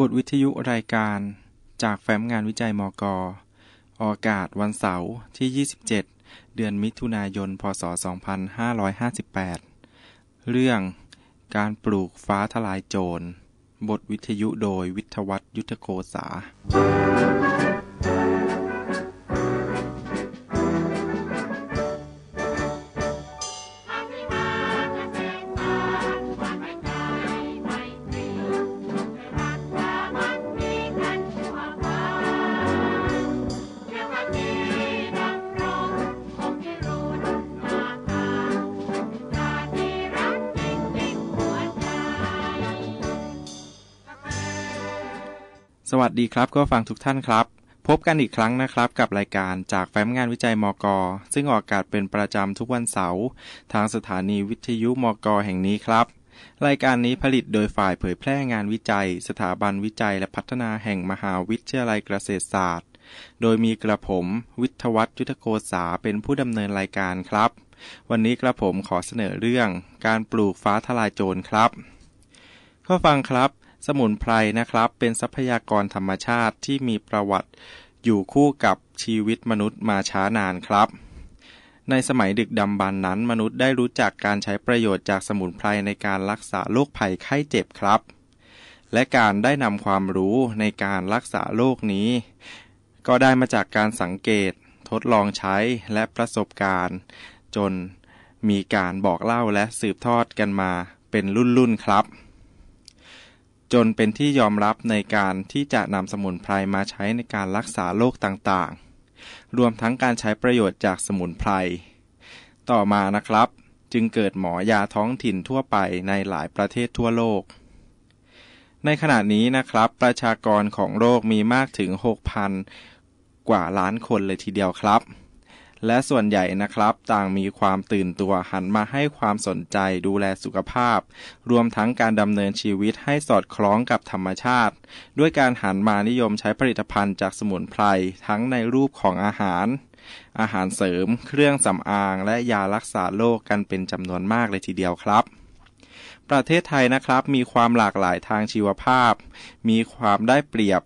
บทวิทยุรายการจากแฟ้มงานวิจัยมกออกาศวันเสาร์ที่ 27 เดือนมิถุนายน พศ 2558 เรื่องการปลูกฟ้าทลายโจร บทวิทยุโดยวิทวัตยุทธโกษาสวัสดีครับก็ฟังทุกท่านครับ พบกันอีกครั้งนะครับกับรายการจากแฟ้มงานวิจัยมกซึ่งออกอากาศเป็นประจำทุกวันเสาร์ทางสถานีวิทยุมกแห่งนี้ครับ รายการนี้ผลิตโดยฝ่ายเผยแพร่งานวิจัย สถาบันวิจัยและพัฒนาแห่งมหาวิทยาลัยเกษตรศาสตร์ โดยมีกระผม วิทวัตยุทธโกษาเป็นผู้ดำเนินรายการครับ วันนี้กระผมขอเสนอเรื่อง การปลูกฟ้าทลายโจรครับก็ฟังครับสมุนไพรนะครับเป็นทรัพยากรธรรมชาติที่มีประวัติอยู่คู่กับชีวิตมนุษย์มาช้านานครับ ในสมัยดึกดำบรรนนั้น มนุษย์ได้รู้จักการใช้ประโยชน์จากสมุนไพรในการรักษาโรคภัยไข้เจ็บครับ และการได้นำความรู้ในการรักษาโรคนี้ ก็ได้มาจากการสังเกตทดลองใช้และประสบการณ์ จนมีการบอกเล่าและสืบทอดกันมาเป็นรุ่นๆครับจนเป็นที่ยอมรับในการที่จะนำสมุนไพรมาใช้ในการรักษาโรคต่างๆ รวมทั้งการใช้ประโยชน์จากสมุนไพรต่อมานะครับจึงเกิดหมอยาท้องถิ่นทั่วไปในหลายประเทศทั่วโลก ในขณะนี้นะครับ ประชากรของโรคมีมากถึง 6,000 กว่าล้านคนเลยทีเดียวครับและส่วนใหญ่นะครับ ต่างมีความตื่นตัวหันมาให้ความสนใจดูแลสุขภาพ รวมทั้งการดำเนินชีวิตให้สอดคล้องกับธรรมชาติ ด้วยการหันมานิยมใช้ผลิตภัณฑ์จากสมุนไพร ทั้งในรูปของอาหาร อาหารเสริม เครื่องสำอาง และยารักษาโรคกกันเป็นจำนวนมากเลยทีเดียวครับ ประเทศไทยนะครับ มีความหลากหลายทางชีวภาพ มีความได้เปรียบ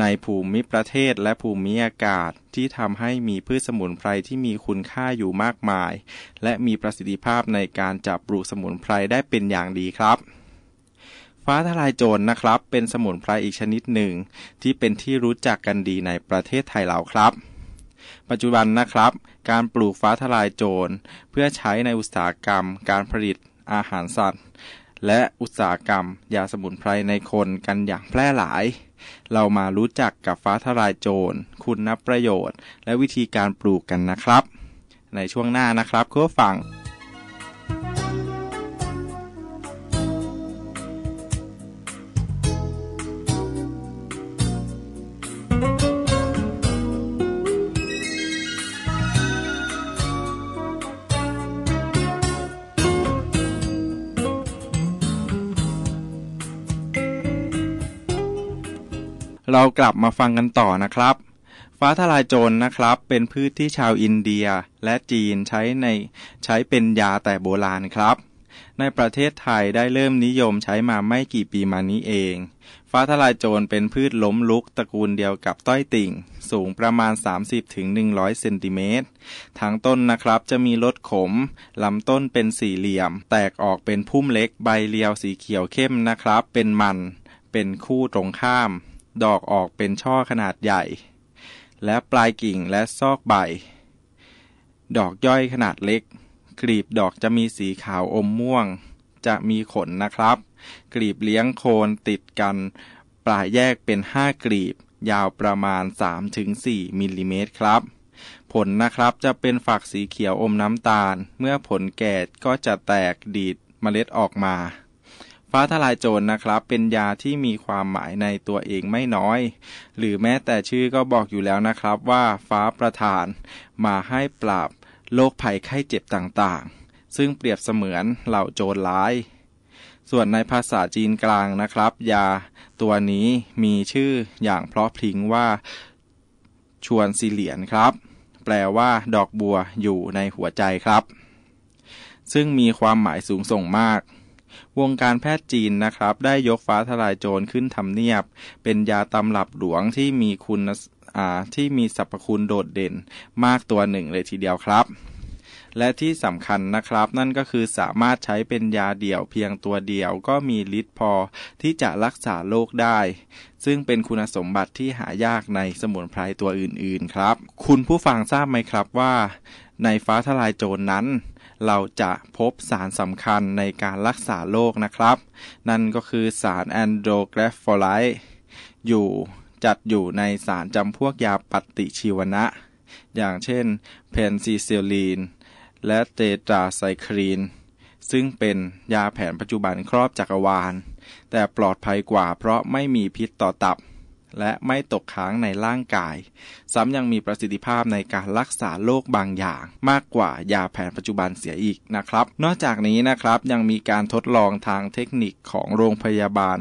ในภูมิประเทศและภูมิอากาศที่ทำให้มีพืชสมุนไพรที่มีคุณค่าอยู่มากมาย และมีประสิทธิภาพในการจับปลูกสมุนไพรได้เป็นอย่างดีครับ ฟ้าทลายโจรนนะครับเป็นสมุนไพรอีกชนิดหนึ่ง ที่เป็นที่รู้จักกันดีในประเทศไทยเราครับ ปัจจุบันนะครับ การปลูกฟ้าทลายโจร เพื่อใช้ในอุตสาหกรรม การผลิต อาหารสัตว์ และอุตสาหกรรมยาสมุนไพรในคนกันอย่างแพร่หลายเรามารู้จักกับฟ้าทลายโจร คุณนับประโยชน์ และวิธีการปลูกกันนะครับ ในช่วงหน้านะครับคุณผู้ฟังเรากลับมาฟังกันต่อนะครับ ฟ้าทลายโจรนนะครับ เป็นพืชที่ชาวอินเดียและจีนใช้ในใช้เป็นยาแต่โบราณครับ ในประเทศไทยได้เริ่มนิยมใช้มาไม่กี่ปีมานี้เอง ฟ้าทลายโจรเป็นพืชล้มลุก ตระกูลเดียวกับต้อยติ่ง สูงประมาณ 30-100 เซนติเมตร ทางต้นนะครับจะมีรสขม ลำต้นเป็นสี่เหลี่ยม แตกออกเป็นพุ่มเล็กใบเรียวสีเขียวเข้มนะครับ เป็นมัน เป็นคู่ตรงข้ามดอกออกเป็นช่อขนาดใหญ่ และปลายกิ่งและซอกใบ ดอกย่อยขนาดเล็ก กลีบดอกจะมีสีขาวอมม่วง จะมีขนนะครับ กลีบเลี้ยงโคนติดกัน ปลายแยกเป็น 5 กลีบ ยาวประมาณ 3-4มิลลิเมตรครับ ผลนะครับจะเป็นฝักสีเขียวอมน้ำตาล เมื่อผลแก่ก็จะแตกดีดเมล็ดออกมาฟ้าทลายโจรนนะครับเป็นยาที่มีความหมายในตัวเองไม่น้อย หรือแม้แต่ชื่อก็บอกอยู่แล้วนะครับว่าฟ้าประทานมาให้ปราบโรคภัยไข้เจ็บต่างๆ ซึ่งเปรียบเสมือนเหล่าโจรร้าย ส่วนในภาษาจีนกลางนะครับ ยาตัวนี้มีชื่ออย่างเพราะพริ้งว่า ชวนสิเหลียนครับ แปลว่า ดอกบัวอยู่ในหัวใจครับ ซึ่งมีความหมายสูงส่งมากวงการแพทย์จีนนะครับ ได้ยกฟ้าทลายโจรขึ้นทำเนียบ เป็นยาตำรับหลวงที่มีคุณที่มีสรรพคุณโดดเด่น มากตัวหนึ่งเลยทีเดียวครับ และที่สำคัญนะครับนั่นก็คือสามารถใช้เป็นยาเดี่ยวเพียงตัวเดียวก็มีฤทธิ์พอที่จะรักษาโรคได้ ซึ่งเป็นคุณสมบัติที่หายากในสมุนไพรตัวอื่นๆครับ คุณผู้ฟังทราบไหมครับว่า ในฟ้าทลายโจรนนั้นเราจะพบสารสำคัญในการรักษาโรคนะครับ นั่นก็คือสารแอนโดรกรฟฟอไรต์อยู่จัดอยู่ในสารจำพวกยาปฏิชีวนะอย่างเช่นเพนซิซิลีนและเตตราไซคลีน ซึ่งเป็นยาแผนปัจจุบันครอบจักรวาลแต่ปลอดภัยกว่าเพราะไม่มีพิษต่อตับและไม่ตกค้างในร่างกาย ซ้ำยังมีประสิทธิภาพในการรักษาโรคบางอย่างมากกว่ายาแผนปัจจุบันเสียอีกนะครับ นอกจากนี้นะครับยังมีการทดลองทางเทคนิคของโรงพยาบาล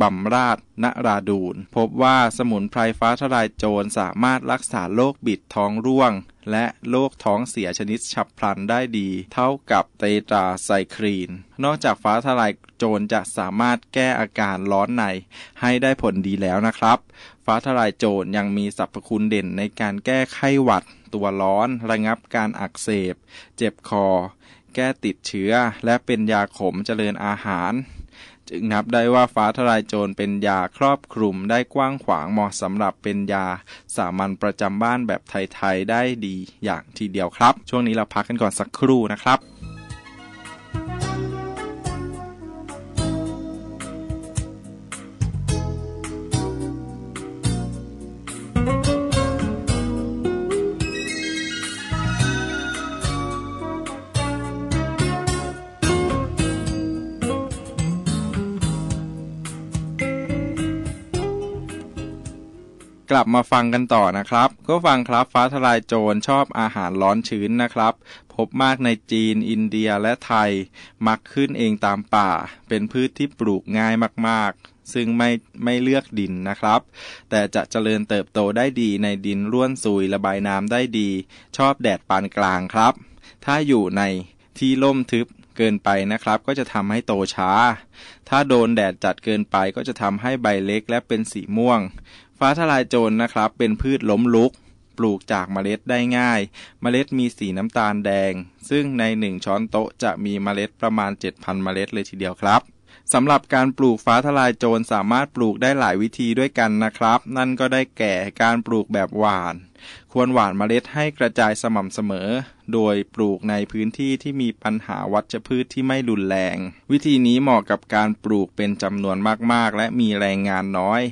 บำราชนราดูน พบว่าสมุนไพรฟ้าทลายโจรสามารถรักษาโรคบิดท้องร่วงและโรคท้องเสียชนิดฉับพลันได้ดีเท่ากับเตตราไซคลีน นอกจากฟ้าทลายโจรจะสามารถแก้อาการร้อนในให้ได้ผลดีแล้วนะครับ ฟ้าทลายโจรยังมีสรรพคุณเด่นในการแก้ไข้หวัด ตัวร้อน ระงับการอักเสบ เจ็บคอ แก้ติดเชื้อ และเป็นยาขมเจริญอาหารจึงนับได้ว่าฟ้าทลายโจรเป็นยาครอบคลุมได้กว้างขวางเหมาะสำหรับเป็นยาสามัญประจำบ้านแบบไทย ๆ ได้ดีอย่างทีเดียวครับ ช่วงนี้เราพักกันก่อนสักครู่นะครับกลับมาฟังกันต่อนะครับ ก็ฟังครับฟ้าทลายโจรชอบอาหารร้อนชื้นนะครับ พบมากในจีนอินเดียและไทย มักขึ้นเองตามป่า เป็นพืชที่ปลูกง่ายมากๆ ซึ่งไม่ไม่เลือกดินนะครับ แต่จะเจริญเติบโตได้ดีในดินร่วนซุยระบายน้ำได้ดี ชอบแดดปานกลางครับ ถ้าอยู่ในที่ร่มทึบเกินไปนะครับ ก็จะทำให้โตช้า ถ้าโดนแดดจัดเกินไปก็จะทำให้ใบเล็กและเป็นสีม่วงฟ้าทลายโจรนนะครับเป็นพืชล้มลุก ปลูกจากเมล็ดได้ง่าย เมล็ดมีสีน้ำตาลแดง ซึ่งใน 1ช้อนโต๊ะจะมีเมล็ดประมาณ7,000เมล็ดเลยทีเดียวครับสำหรับการปลูกฟ้าทลายโจรสามารถปลูกได้หลายวิธีด้วยกันนะครับ นั่นก็ได้แก่การปลูกแบบหวาน ควรหว่านเมล็ดให้กระจายสม่ำเสมอ โดยปลูกในพื้นที่ที่มีปัญหาวัชพืชที่ไม่รุนแรง วิธีนี้เหมาะกับการปลูกเป็นจำนวนมากๆ และมีแรงงานน้อย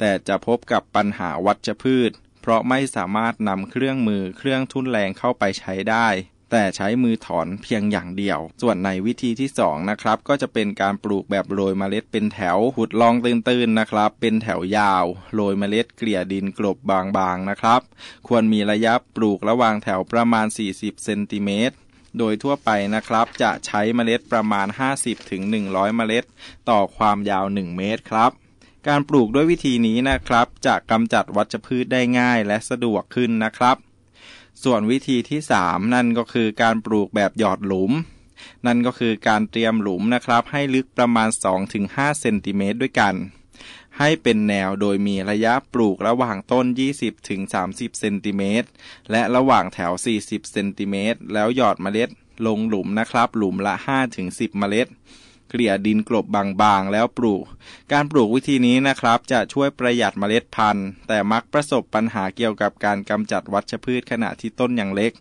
แต่จะพบกับปัญหาวัชพืช เพราะไม่สามารถนำเครื่องมือเครื่องทุ่นแรงเข้าไปใช้ได้ แต่ใช้มือถอนเพียงอย่างเดียว ส่วนในวิธีที่2นะครับก็จะเป็นการปลูกแบบโรยเมล็ดเป็นแถวหุดลองตื้นๆนะครับ เป็นแถวยาวโรยเมล็ดเกลี่ยดินกลบบางๆนะครับ ควรมีระยะปลูกระหว่างแถวประมาณ 40เซนติเมตรโดยทั่วไปนะครับจะใช้เมล็ดประมาณ 50-100 เมล็ด ต่อความยาว 1 เมตรครับการปลูกด้วยวิธีนี้นะครับ จะกำจัดวัชพืชได้ง่ายและสะดวกขึ้นนะครับ ส่วนวิธีที่ 3 นั่นก็คือการปลูกแบบหยอดหลุม นั่นก็คือการเตรียมหลุมนะครับให้ลึกประมาณ 2-5เซนติเมตรด้วยกัน ให้เป็นแนวโดยมีระยะปลูกระหว่างต้น 20-30เซนติเมตรและระหว่างแถว 40เซนติเมตรแล้วหยอดเมล็ด ลงหลุมนะครับหลุมละ 5-10เมล็ดเกลี่ยดินกลบบางๆ แล้วปลูก การปลูกวิธีนี้นะครับจะช่วยประหยัดเมล็ดพันธุ์ แต่มักประสบปัญหาเกี่ยวกับการกำจัดวัชพืชขณะที่ต้นยังเล็ก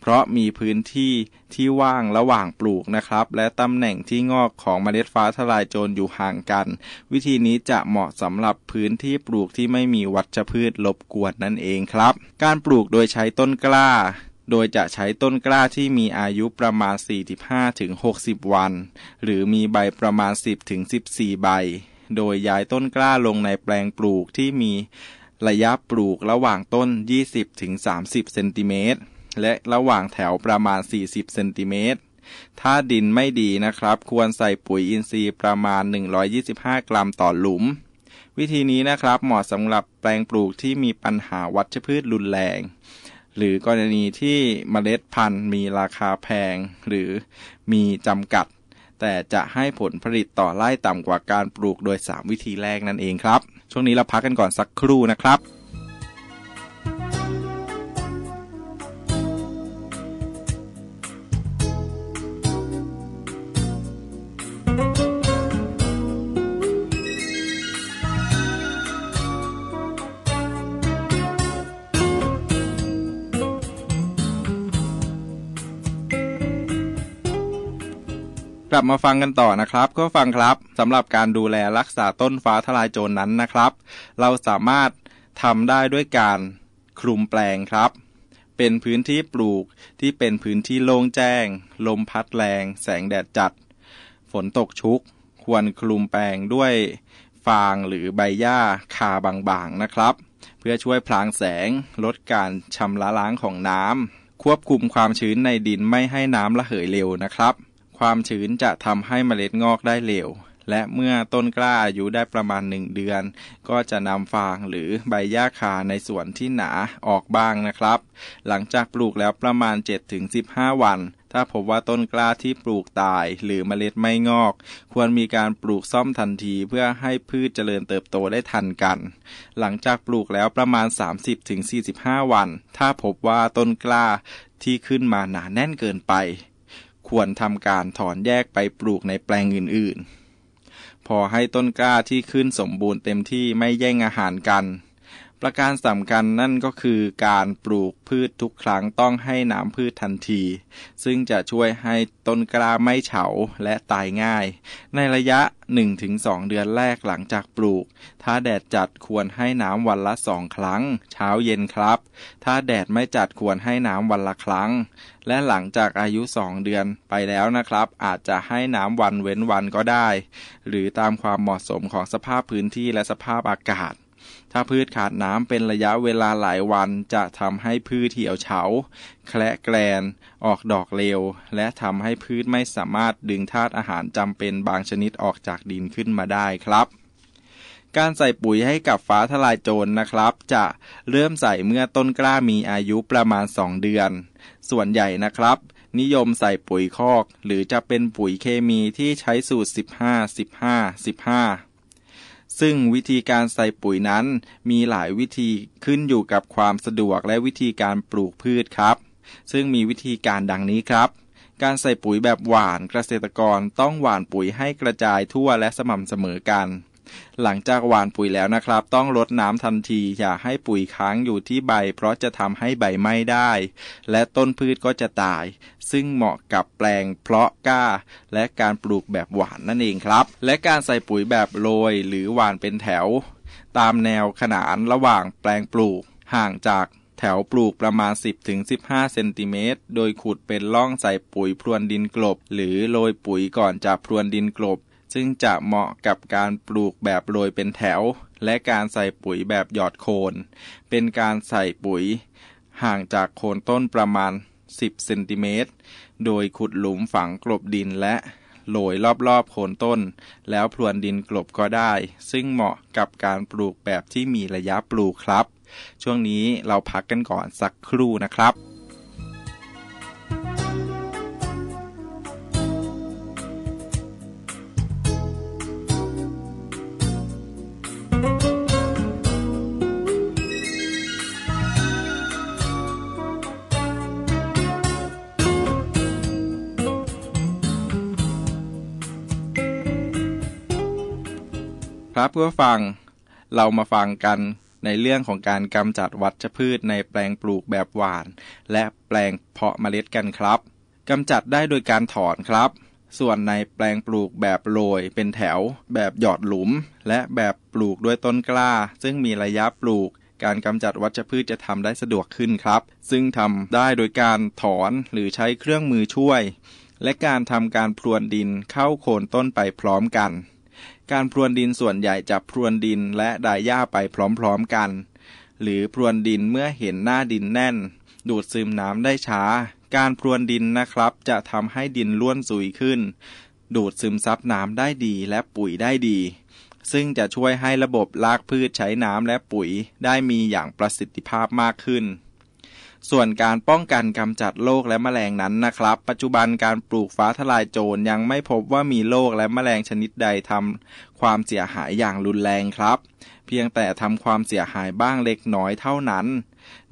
เพราะมีพื้นที่ที่ว่างระหว่างปลูกนะครับ และตำแหน่งที่งอกของเมล็ดฟ้าทลายโจรอยู่ห่างกัน วิธีนี้จะเหมาะสำหรับพื้นที่ปลูกที่ไม่มีวัชพืชรบกวนนั่นเองครับ การปลูกโดยใช้ต้นกล้าโดยจะใช้ต้นกล้าที่มีอายุประมาณ45-60 วัน หรือมีใบประมาณ 10-14 ใบ โดยย้ายต้นกล้าลงในแปลงปลูกที่มีระยะปลูกระหว่างต้น 20-30 เซนติเมตร และระหว่างแถวประมาณ 40 เซนติเมตร ถ้าดินไม่ดีนะครับควรใส่ปุ๋ยอินทรีย์ประมาณ 125 กรัมต่อหลุม วิธีนี้นะครับเหมาะสำหรับแปลงปลูกที่มีปัญหาวัชพืชรุนแรงหรือกรณีที่เมล็ดพันธุ์มีราคาแพงหรือมีจำกัด แต่จะให้ผลผลิตต่อไร่ต่ำกว่าการปลูกโดย 3 วิธีแรกนั่นเองครับ ช่วงนี้เราพักกันก่อนสักครู่นะครับกลับมาฟังกันต่อนะครับ ก็ฟังครับสำหรับการดูแลรักษาต้นฟ้าทลายโจรนนั้นนะครับ เราสามารถทำได้ด้วยการคลุมแปลงครับ เป็นพื้นที่ปลูกที่เป็นพื้นที่โล่งแจ้ง ลมพัดแรง แสงแดดจัด ฝนตกชุก ควรคลุมแปลงด้วยฟางหรือใบหญ้าคาบางๆนะครับ เพื่อช่วยพลางแสง ลดการชำระล้างของน้ำควบคุมความชื้นในดินไม่ให้น้ำระเหยเร็วนะครับความชื้นจะทำให้เมล็ดงอกได้เร็วและเมื่อต้นกล้าอายุได้ประมาณหนึ่งเดือน ก็จะนำฟางหรือใบหญ้าคาในส่วนที่หนาออกบ้างนะครับ หลังจากปลูกแล้วประมาณ 7-15 วัน ถ้าพบว่าต้นกล้าที่ปลูกตาย หรือเมล็ดไม่งอก ควรมีการปลูกซ่อมทันทีเพื่อให้พืชเจริญเติบโตได้ทันกัน หลังจากปลูกแล้วประมาณ 30-45 วัน ถ้าพบว่าต้นกล้าที่ขึ้นมาหนาแน่นเกินไปควรทำการถอนแยกไปปลูกในแปลงอื่นๆ พอให้ต้นกล้าที่ขึ้นสมบูรณ์เต็มที่ไม่แย่งอาหารกันประการสำคัญนั่นก็คือการปลูกพืชทุกครั้งต้องให้น้ำพืชทันที ซึ่งจะช่วยให้ต้นกล้าไม่เฉาและตายง่าย ในระยะ 1-2เดือนแรกหลังจากปลูก ถ้าแดดจัดควรให้น้ำวันละสองครั้ง เช้าเย็นครับ ถ้าแดดไม่จัดควรให้น้ำวันละครั้ง และหลังจากอายุ 2 เดือนไปแล้วนะครับ อาจจะให้น้ำวันเว้นวันก็ได้ หรือตามความเหมาะสมของสภาพพื้นที่และสภาพอากาศถ้าพืชขาดน้ำเป็นระยะเวลาหลายวัน จะทำให้พืชเหี่ยวเฉา แคละแกลนออกดอกเร็ว และทำให้พืชไม่สามารถดึงธาตุอาหารจำเป็นบางชนิดออกจากดินขึ้นมาได้ครับ การใส่ปุ๋ยให้กับฟ้าทลายโจรนนะครับ จะเริ่มใส่เมื่อต้นกล้ามีอายุประมาณ 2 เดือน ส่วนใหญ่นะครับ นิยมใส่ปุ๋ยคอก หรือจะเป็นปุ๋ยเคมีที่ใช้สูตร15 15 15ซึ่งวิธีการใส่ปุ๋ยนั้นมีหลายวิธีขึ้นอยู่กับความสะดวกและวิธีการปลูกพืชครับ ซึ่งมีวิธีการดังนี้ครับ การใส่ปุ๋ยแบบหวานเกษตรกรต้องหว่านปุ๋ยให้กระจายทั่วและสม่ำเสมอกันหลังจากหว่านปุ๋ยแล้วนะครับ ต้องรดน้ำทันทีอย่าให้ปุ๋ยค้างอยู่ที่ใบ เพราะจะทำให้ใบไหม้ได้ และต้นพืชก็จะตาย ซึ่งเหมาะกับแปลงเพาะกล้า และการปลูกแบบหวานนั่นเองครับ และการใส่ปุ๋ยแบบโรย หรือหว่านเป็นแถว ตามแนวขนานระหว่างแปลงปลูก ห่างจากแถวปลูกประมาณ 10-15เซนติเมตรโดยขุดเป็นร่องใส่ปุ๋ยพรวนดินกลบ หรือโรยปุ๋ยก่อนจะพรวนดินกลบซึ่งจะเหมาะกับการปลูกแบบโรยเป็นแถว และการใส่ปุ๋ยแบบหยอดโคน เป็นการใส่ปุ๋ย ห่างจากโคนต้นประมาณ 10เซนติเมตร โดยขุดหลุมฝังกลบดินและ โรยรอบๆ โคนต้น แล้วพรวนดินกลบก็ได้ ซึ่งเหมาะกับการปลูกแบบที่มีระยะปลูกครับ ช่วงนี้เราพักกันก่อนสักครู่นะครับพระเพื่อฟังเรามาฟังกันในเรื่องของการกำจัดวัชพืช ในแปลงปลูกแบบหวาน และแปลงเพาะเมล็ดกันครับกำจัดได้โดยการถอนครับ ส่วนในแปลงปลูกแบบโรยเป็นแถว แบบหยอดหลุม และแบบปลูกด้วยต้นกล้า ซึ่งมีระยะปลูกการกำจัดวัชพืชจะทำได้สะดวกขึ้นครับ ซึ่งทำได้โดยการถอนหรือใช้เครื่องมือช่วย และการทำการพรวนดินเข้าโคนต้นไปพร้อมกันการพรวนดินส่วนใหญ่จะพรวนดินและดายหญ้าไปพร้อมๆกัน หรือพรวนดินเมื่อเห็นหน้าดินแน่น ดูดซึมน้ำได้ช้า การพรวนดินนะครับจะทำให้ดินล้วนสุยขึ้น ดูดซึมซับน้ำได้ดีและปุ๋ยได้ดี ซึ่งจะช่วยให้ระบบรากพืชใช้น้ำและปุ๋ยได้มีอย่างประสิทธิภาพมากขึ้นส่วนการป้องกันกำจัดโรคและแมลงนั้นนะครับ ปัจจุบันการปลูกฟ้าทลายโจรยังไม่พบว่ามีโรคและแมลงชนิดใดทำความเสียหายอย่างรุนแรงครับ เพียงแต่ทำความเสียหายบ้างเล็กน้อยเท่านั้น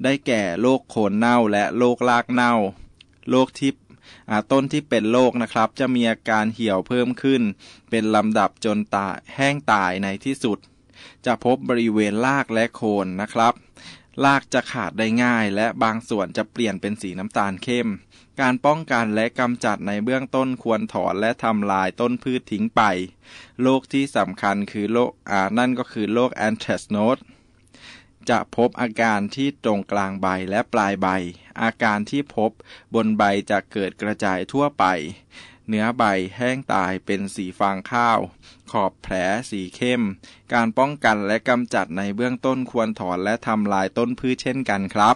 ได้แก่โรคโคนเน่าและโรคลากเน่าโรคที่ต้นที่เป็นโรคนะครับ จะมีอาการเหี่ยวเพิ่มขึ้น เป็นลำดับจนตาแห้งตายในที่สุด จะพบบริเวณรากและโคนนะครับลากจะขาดได้ง่ายและบางส่วนจะเปลี่ยนเป็นสีน้ำตาลเข้ม การป้องกันและกำจัดในเบื้องต้นควรถอนและทำลายต้นพืชทิ้งไป โรคที่สำคัญคือโรคนั่นก็คือโรคแอนเทรสโนดจะพบอาการที่ตรงกลางใบและปลายใบ อาการที่พบบนใบจะเกิดกระจายทั่วไปเนื้อใบแห้งตายเป็นสีฟางข้าว ขอบแผลสีเข้ม การป้องกันและกำจัดในเบื้องต้นควรถอนและทำลายต้นพืชเช่นกันครับ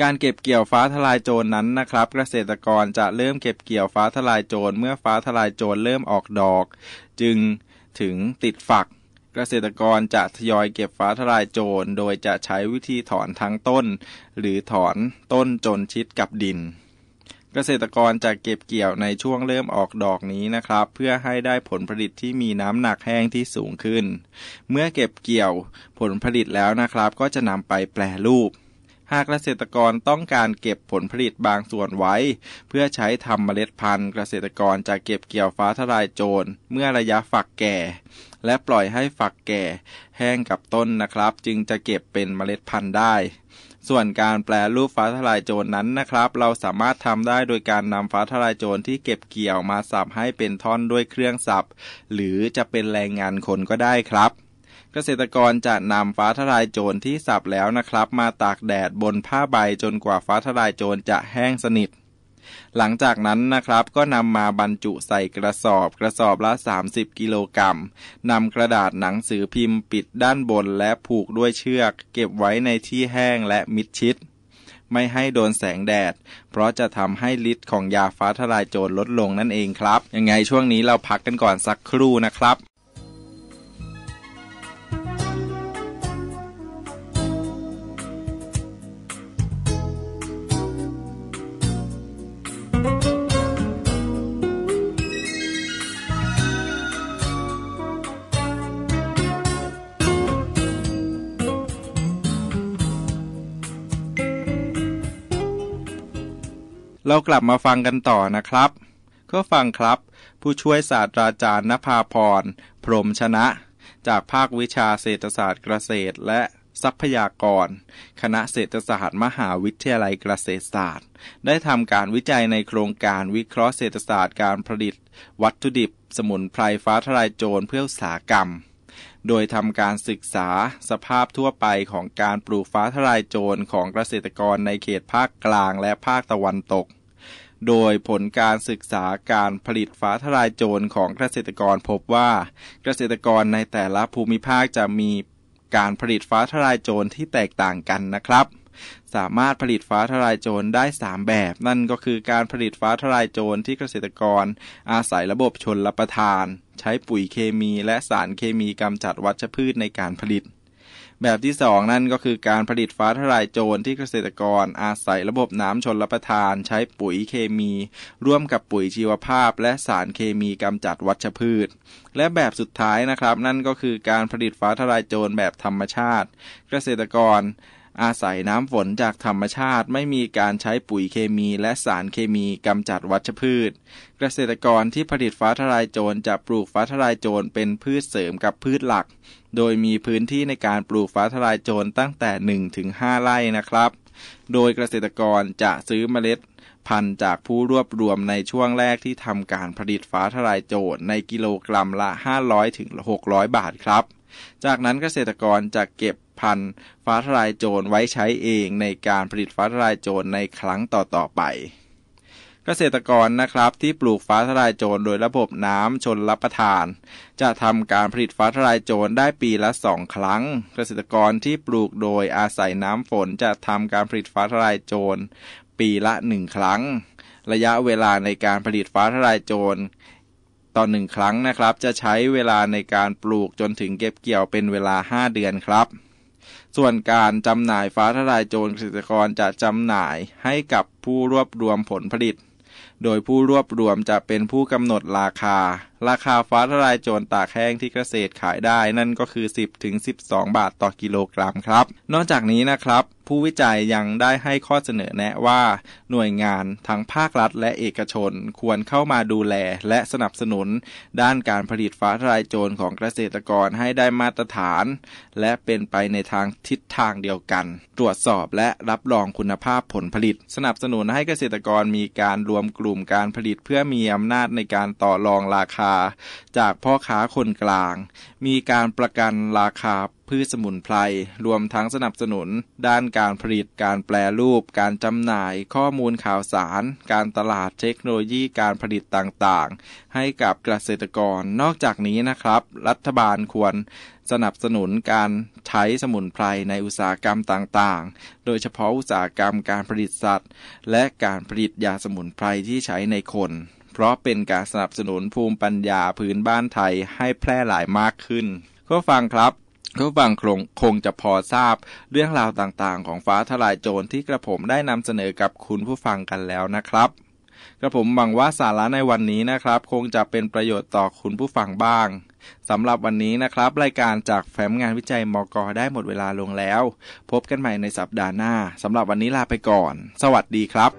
การเก็บเกี่ยวฟ้าทลายโจรนนั้นนะครับ เกษตรกรจะเริ่มเก็บเกี่ยวฟ้าทลายโจรเมื่อฟ้าทลายโจรเริ่มออกดอก จึงถึงติดฝัก เกษตรกรจะทยอยเก็บฟ้าทลายโจรโดยจะใช้วิธีถอนทั้งต้น หรือถอนต้นจนชิดกับดินเกษตรกรจะเก็บเกี่ยวในช่วงเริ่มออกดอกนี้นะครับ เพื่อให้ได้ผลผลิตที่มีน้ำหนักแห้งที่สูงขึ้น เมื่อเก็บเกี่ยวผลผลิตแล้วนะครับ ก็จะนำไปแปรรูปหากเกษตรกรต้องการเก็บผลผลิตบางส่วนไว้ เพื่อใช้ทำเมล็ดพันธุ์ เกษตรกรจะเก็บเกี่ยวฟ้าทลายโจร เมื่อระยะฝักแก่ และปล่อยให้ฝักแก่แห้งกับต้นนะครับ จึงจะเก็บเป็นเมล็ดพันธุ์ได้ส่วนการแปลรูปฟ้าทลายโจรนนั้นนะครับ เราสามารถทำได้โดยการนำฟ้าทลายโจรที่เก็บเกี่ยวมาสับให้เป็นท่อนด้วยเครื่องสับหรือจะเป็นแรงงานคนก็ได้ครับ เกษตรกรจะนำฟ้าทลายโจรที่สับแล้วนะครับ มาตากแดดบนผ้าใบจนกว่าฟ้าทลายโจรจะแห้งสนิทหลังจากนั้นนะครับก็นำมาบรรจุใส่กระสอบกระสอบละ 30 กิโลกรัมนำกระดาษหนังสือพิมพ์ปิดด้านบนและผูกด้วยเชือก เก็บไว้ในที่แห้งและมิดชิด ไม่ให้โดนแสงแดด เพราะจะทำให้ฤทธิ์ของยาฟ้าทลายโจรลดลงนั่นเองครับ ยังไงช่วงนี้เราพักกันก่อนสักครู่นะครับเรากลับมาฟังกันต่อนะครับ ก็ฟังครับผู้ช่วยศาสตราจารย์นภาพรพรมชนะ จากภาควิชาเศรษฐศาสตร์เกษตรและทรัพยากร คณะเศรษฐศาสตร์มหาวิทยาลัยเกษตรศาสตร์ ได้ทำการวิจัยในโครงการวิเคราะห์เศรษฐศาสตร์การผลิต วัตถุดิบ สมุนไพรฟ้าทลายโจรเพื่ออุตสาหกรรมโดยทำการศึกษาสภาพทั่วไปของการปลูกฟ้าทลายโจรของเกษตรกรในเขตภาคกลางและภาคตะวันตก โดยผลการศึกษาการผลิตฟ้าทลายโจรของเกษตรกรพบว่าเกษตรกรในแต่ละภูมิภาคจะมีการผลิตฟ้าทลายโจรที่แตกต่างกันนะครับสามารถผลิตฟ้าทลายโจรได้3แบบ นั่นก็คือการผลิตฟ้าทลายโจรที่เกษตรกร อาศัยระบบชนรับประทาน ใช้ปุ๋ยเคมีและสารเคมีกำจัดวัชพืชในการผลิต แบบที่2นั่นก็คือการผลิตฟ้าทลายโจรที่เกษตรกร อาศัยระบบน้ำชนรับประทานใช้ปุ๋ยเคมี ร่วมกับปุ๋ยชีวภาพและสารเคมีกำจัดวัชพืช และแบบสุดท้ายนะครับ นั่นก็คือการผลิตฟ้าทลายโจรแบบธรรมชาติ เกษตรกรอาศัยน้ำฝนจากธรรมชาติไม่มีการใช้ปุ๋ยเคมีและสารเคมีกำจัดวัชพืช เกษตรกรที่ผลิตฟ้าทลายโจรจะปลูกฟ้าทลายโจรเป็นพืชเสริมกับพืชหลัก โดยมีพื้นที่ในการปลูกฟ้าทลายโจรตั้งแต่ 1-5ไร่นะครับ โดยเกษตรกรจะซื้อเมล็ดพันจากผู้รวบรวมในช่วงแรกที่ทำการผลิตฟ้าทลายโจรในกิโลกรัมละ 500-600บาทครับ จากนั้นเกษตรกรจะเก็บพัธุ์ฟ้าทลายโจรไว้ใช้เองในการผลิตฟ้าทลายโจรในครั้งต่อๆไป เกษตรกรนะครับที่ปลูกฟ้าทลายโจรโดยระบบน้ำชนรับประทาน จะทำการผลิตฟ้าทลายโจรได้ปีละสองครั้ง เกษตรกรที่ปลูกโดยอาศัยน้ำฝนจะทำการผลิตฟ้าทลายโจร ปีละหนึ่งครั้ง ระยะเวลาในการผลิตฟ้าทลายโจร ต่อหนึ่งครั้งนะครับจะใช้เวลาในการปลูกจนถึงเก็บเกี่ยวเป็นเวลา 5 เดือนครับส่วนการจำหน่ายฟ้าทลายโจรเกษตรกรจะจำหน่ายให้กับผู้รวบรวมผลผลิต โดยผู้รวบรวมจะเป็นผู้กำหนดราคาราคาฟ้าทลายโจรตากแห้งที่เกษตรขายได้นั่นก็คือ 10 ถึง 12 บาทต่อกิโลกรัมครับ นอกจากนี้นะครับ ผู้วิจัยยังได้ให้ข้อเสนอแนะว่าหน่วยงานทั้งภาครัฐและเอกชนควรเข้ามาดูแลและสนับสนุนด้านการผลิตฟ้าทลายโจรของเกษตรกรให้ได้มาตรฐาน และเป็นไปในทางทิศทางเดียวกัน ตรวจสอบและรับรองคุณภาพผลผลิต สนับสนุนให้เกษตรกรมีการรวมกลุ่มการผลิตเพื่อมีอำนาจในการต่อรองราคาาจากพ่อค้าคนกลาง มีการประกันราคาพืชสมุนไพร รวมทั้งสนับสนุนด้านการผลิตการแปลรูป การจำหน่ายข้อมูลข่าวสาร การตลาดเทคโนโลยีการผลิตต่างๆ ให้กับเกษตรกร นอกจากนี้นะครับ รัฐบาลควรสนับสนุนการใช้สมุนไพรในอุตสาหกรรมต่างๆ โดยเฉพาะอุตสาหกรรม การผลิตสัตว์ และการผลิตยาสมุนไพรที่ใช้ในคนเพราะเป็นการสนับสนุนภูมิปัญญาพื้นบ้านไทยให้แพร่หลายมากขึ้นก็ฟังครับก็ฟังคงคงจะพอทราบเรื่องราวต่างๆ ของฟ้าทลายโจรที่กระผมได้นำเสนอกับคุณผู้ฟังกันแล้วนะครับ กระผมหวังว่าสาระในวันนี้นะครับ คงจะเป็นประโยชน์ต่อคุณผู้ฟังบ้างสำหรับวันนี้นะครับ รายการจากแฟ้มงานวิจัยมกได้หมดเวลาลงแล้ว พบกันใหม่ในสัปดาห์หน้าสำหรับวันนี้ลาไปก่อน สวัสดีครับ